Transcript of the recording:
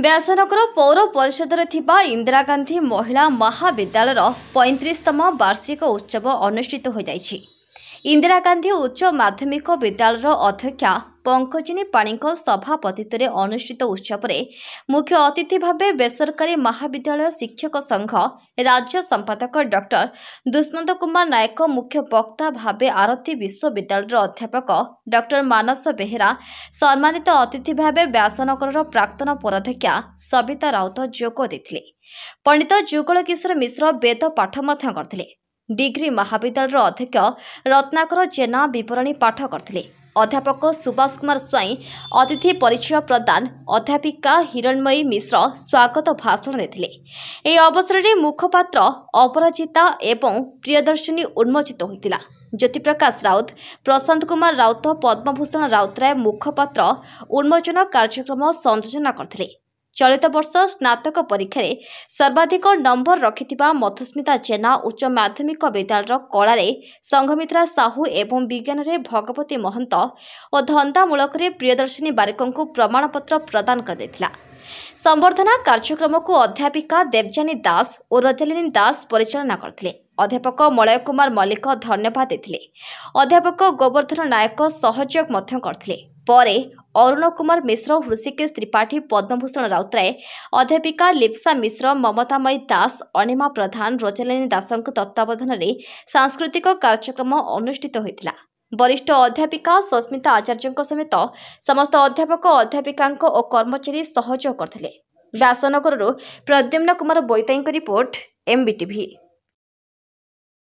ବ୍ୟାସନଗର ପୌର ପରିଷଦରେ ଥିବା ଇନ୍ଦିରା ଗାନ୍ଧୀ ମହିଳା ମହାବିଦ୍ୟାଳୟର ପଇଁତିରିଶତମ ବାର୍ଷିକ ଉତ୍ସବ ଅନୁଷ୍ଠିତ ହୋଇଯାଇଛି ଇନ୍ଦିରା ଗାନ୍ଧୀ ଉଚ୍ଚ ମାଧ୍ୟମିକ ବିଦ୍ୟାଳୟର ଅଧ୍ୟକ୍ଷା ପଙ୍କଜିନୀ ପାଣିଙ୍କ ସଭାପତିତ୍ୱରେ ଅନୁଷ୍ଠିତ ଉତ୍ସବରେ ମୁଖ୍ୟ ଅତିଥି ଭାବେ ବେସରକାରୀ ମହାବିଦ୍ୟାଳୟ ଶିକ୍ଷକ ସଂଘ ରାଜ୍ୟ ସମ୍ପାଦକ ଡକ୍ଟର ଦୁଷ୍ମନ୍ତ କୁମାର ନାୟକ ମୁଖ୍ୟ ବକ୍ତା ଭାବେ ଆରତୀ ବିଶ୍ୱବିଦ୍ୟାଳୟର ଅଧ୍ୟାପକ ଡକ୍ଟର ମାନସ ବେହେରା ସମ୍ମାନିତ ଅତିଥି ଭାବେ ବ୍ୟାସନଗରର ପ୍ରାକ୍ତନ ପରାଧ୍ୟକ୍ଷା ସବିତା ରାଉତ ଯୋଗ ଦେଇଥିଲେ ପଣ୍ଡିତ ଯୁଗଳ କିଶୋର ମିଶ୍ର ବେଦ ପାଠ ମଧ୍ୟ କରିଥିଲେ ଡିଗ୍ରୀ ମହାବିଦ୍ୟାଳୟର ଅଧ୍ୟକ୍ଷ ରତ୍ନାକର ଜେନା ବିବରଣୀ ପାଠ କରିଥିଲେ ଅଧ୍ୟାପକ ସୁବାସ କୁମାର ସ୍ୱାଇଁ ଅତିଥି ପରିଚୟ ପ୍ରଦାନ ଅଧ୍ୟାପିକା ହିରଣ୍ମୟୀ ମିଶ୍ର ସ୍ୱାଗତ ଭାଷଣ ଦେଇଥିଲେ ଏହି ଅବସରରେ ମୁଖପାତ୍ର ଅପରାଜିତା ଏବଂ ପ୍ରିୟଦର୍ଶିନୀ ଉନ୍ମୋଚିତ ହୋଇଥିଲା ଜ୍ୟୋତିପ୍ରକାଶ ରାଉତ ପ୍ରଶାନ୍ତ କୁମାର ରାଉତ ପଦ୍ମଭୂଷଣ ରାଉତରାୟ ମୁଖପାତ୍ର ଉନ୍ମୋଚନ କାର୍ଯ୍ୟକ୍ରମ ସଂଯୋଜନା କରିଥିଲେ ଚଳିତ ବର୍ଷ ସ୍ନାତକ ପରୀକ୍ଷାରେ ସର୍ବାଧିକ ନମ୍ବର ରଖିଥିବା ମଧୁସ୍ମିତା ଜେନା ଉଚ୍ଚ ମାଧ୍ୟମିକ ବିଦ୍ୟାଳୟର କଳାରେ ସଂଘମିତ୍ରା ସାହୁ ଏବଂ ବିଜ୍ଞାନରେ ଭଗବତୀ ମହନ୍ତ ଓ ଧନ୍ଦାମୂଳକରେ ପ୍ରିୟଦର୍ଶିନୀ ବାରିକଙ୍କୁ ପ୍ରମାଣପତ୍ର ପ୍ରଦାନ କରାଯାଇଥିଲା ସମ୍ବର୍ଦ୍ଧନା କାର୍ଯ୍ୟକ୍ରମକୁ ଅଧ୍ୟାପିକା ଦେବଜାନୀ ଦାସ ଓ ରଜାଲିନୀ ଦାସ ପରିଚାଳନା କରିଥିଲେ ଅଧ୍ୟାପକ ମଳୟ କୁମାର ମଲ୍ଲିକ ଧନ୍ୟବାଦ ଦେଇଥିଲେ ଅଧ୍ୟାପକ ଗୋବର୍ଦ୍ଧନ ନାୟକ ସହଯୋଗ ମଧ୍ୟ କରିଥିଲେ ପରେ ଅରୁଣ କୁମାର ମିଶ୍ର ହୃଷିକେଶ ତ୍ରିପାଠୀ ପଦ୍ମଭୂଷଣ ରାଉତରାୟ ଅଧ୍ୟାପିକା ଲିପ୍ସା ମିଶ୍ର ମମତାମୟୀ ଦାସ ଅଣିମା ପ୍ରଧାନ ରୋଜାଲିନୀ ଦାସଙ୍କ ତତ୍ତ୍ୱାବଧାନରେ ସାଂସ୍କୃତିକ କାର୍ଯ୍ୟକ୍ରମ ଅନୁଷ୍ଠିତ ହୋଇଥିଲା ବରିଷ୍ଠ ଅଧ୍ୟାପିକା ସସ୍ମିତା ଆଚାର୍ଯ୍ୟଙ୍କ ସମେତ ସମସ୍ତ ଅଧ୍ୟାପକ ଅଧ୍ୟାପିକାଙ୍କ ଓ କର୍ମଚାରୀ ସହଯୋଗ କରିଥିଲେ ବ୍ୟାସନଗରରୁ ପ୍ରଦ୍ୟୁମ୍ନ କୁମାର ବୈତାଇଙ୍କ ରିପୋର୍ଟ ଏମ୍ବିଟିଭି